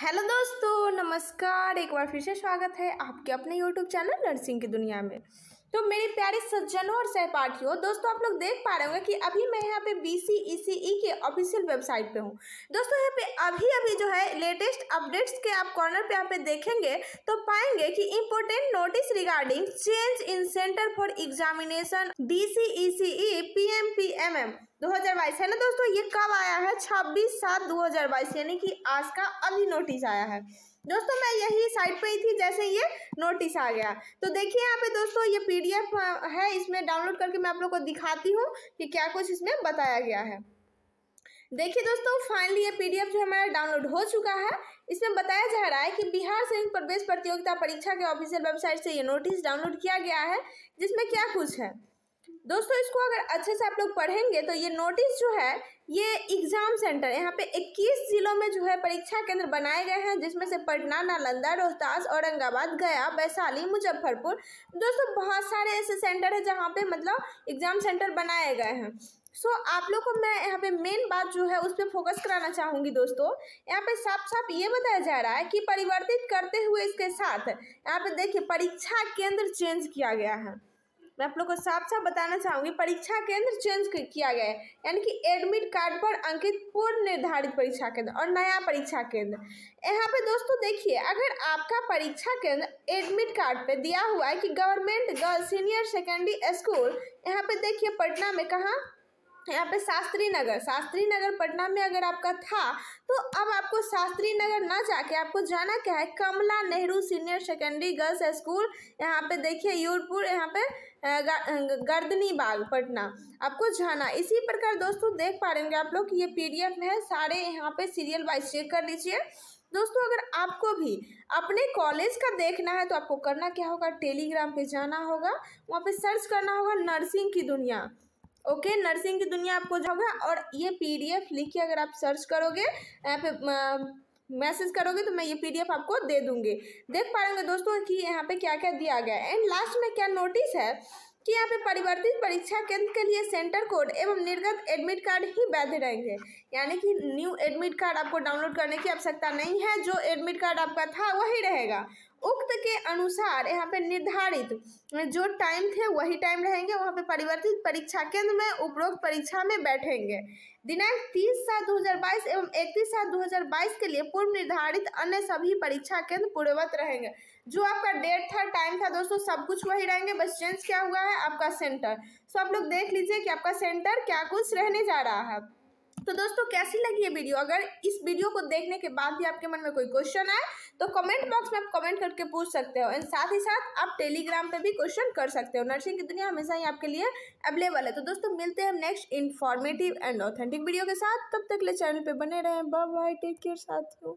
hello दोस्तों नमस्कार एक बार फिर से स्वागत है आपके अपने यूट्यूब चैनल नर्सिंग की दुनिया में तो मेरे प्यारे सज्जनों और सहपाठियों दोस्तों आप लोग देख पा रहे होंगे कि अभी मैं यहाँ पे बी सी ई सी ई के ऑफिशियल वेबसाइट पे हूँ दोस्तों यहाँ पे अभी अभी जो है लेटेस्ट अपडेट्स के आप कॉर्नर पे यहाँ पे देखेंगे तो पाएंगे कि important notice regarding change in centre for examination D C E C E P M P M M 2022 है ना दोस्तों ये कब आया है 26 सात 2022 यानी कि आज का अभी नोटिस आया है दोस्तों मैं यही साइड पे ही थी जैसे ये नोटिस आ गया तो देखिए यहाँ पे दोस्तों ये पीडीएफ है इसमें डाउनलोड करके मैं आप लोग को दिखाती हूँ कि क्या कुछ इसमें बताया गया है देखिए दोस्तों फाइनली ये पीडीएफ जो हमारा डाउनलोड हो चुका है इसमें बताया जा रहा है कि बिहार संयुक्त प्रवेश प्रतियोगिता परीक्षा के ऑफिशियल वेबसाइट से ये नोटिस डाउनलोड किया गया है जिसमें क्या कुछ है दोस्तों इसको अगर अच्छे से आप लोग पढ़ेंगे तो ये नोटिस जो है ये एग्ज़ाम सेंटर यहाँ पे 21 जिलों में जो है परीक्षा केंद्र बनाए गए हैं जिसमें से पटना नालंदा रोहतास औरंगाबाद गया वैशाली मुजफ्फरपुर दोस्तों बहुत सारे ऐसे सेंटर है जहाँ पे मतलब एग्ज़ाम सेंटर बनाए गए हैं सो so, आप लोग को मैं यहाँ पे मेन बात जो है उस पर फोकस कराना चाहूँगी दोस्तों यहाँ पे साफ साफ ये बताया जा रहा है कि परिवर्तित करते हुए इसके साथ यहाँ पे देखिए परीक्षा केंद्र चेंज किया गया है मैं आप लोग को साफ साफ बताना चाहूँगी परीक्षा केंद्र चेंज किया गया है यानी कि एडमिट कार्ड पर अंकित पूर्व निर्धारित परीक्षा केंद्र और नया परीक्षा केंद्र यहाँ पे दोस्तों देखिए अगर आपका परीक्षा केंद्र एडमिट कार्ड पे दिया हुआ है कि government girls senior secondary school यहाँ पे देखिए पटना में कहाँ यहाँ पे शास्त्री नगर शास्त्री नगर पटना में अगर आपका था तो अब आपको शास्त्री नगर ना जाके आपको जाना क्या है Kamla Nehru senior secondary girls school यहाँ पे देखिए यूरपुर यहाँ पे गर्दनी बाग पटना आपको जाना इसी प्रकार दोस्तों देख पा रहे होंगे आप लोग ये पी में है सारे यहाँ पे सीरियल वाइज चेक कर लीजिए दोस्तों अगर आपको भी अपने कॉलेज का देखना है तो आपको करना क्या होगा टेलीग्राम पे जाना होगा वहाँ पे सर्च करना होगा नर्सिंग की दुनिया ओके नर्सिंग की दुनिया आपको जाओगे और ये पीडीएफ लिख के अगर आप सर्च करोगे यहाँ पे मैसेज करोगे तो मैं ये पीडीएफ आपको दे दूंगी देख पा रहे दोस्तों कि यहाँ पे क्या क्या दिया गया है एंड लास्ट में क्या नोटिस है कि यहाँ पे परिवर्तित परीक्षा केंद्र के लिए सेंटर कोड एवं निर्गत एडमिट कार्ड ही वैध रहेंगे यानी कि न्यू एडमिट कार्ड आपको डाउनलोड करने की आवश्यकता नहीं है जो एडमिट कार्ड आपका था वही रहेगा उक्त के अनुसार यहाँ पे निर्धारित जो टाइम थे वही टाइम रहेंगे वहाँ पे परिवर्तित परीक्षा केंद्र में उपरोक्त परीक्षा में बैठेंगे दिनांक 30 सात 2022 एवं 31 सात 2022 के लिए पूर्व निर्धारित अन्य सभी परीक्षा केंद्र पूर्ववत रहेंगे जो आपका डेट था टाइम था दोस्तों सब कुछ वही रहेंगे बस चेंज क्या हुआ है आपका सेंटर सो तो आप लोग देख लीजिए कि आपका सेंटर क्या कुछ रहने जा रहा है तो दोस्तों कैसी लगी ये वीडियो अगर इस वीडियो को देखने के बाद भी आपके मन में कोई क्वेश्चन आए तो कमेंट बॉक्स में आप कमेंट करके पूछ सकते हो एंड साथ ही साथ आप टेलीग्राम पे भी क्वेश्चन कर सकते हो नर्सिंग की दुनिया हमेशा ही आपके लिए अवेलेबल है तो दोस्तों मिलते हैं next informative and authentic video के साथ तब तक ले चैनल पर बने रहें बाय बाय टेक केयर साथियों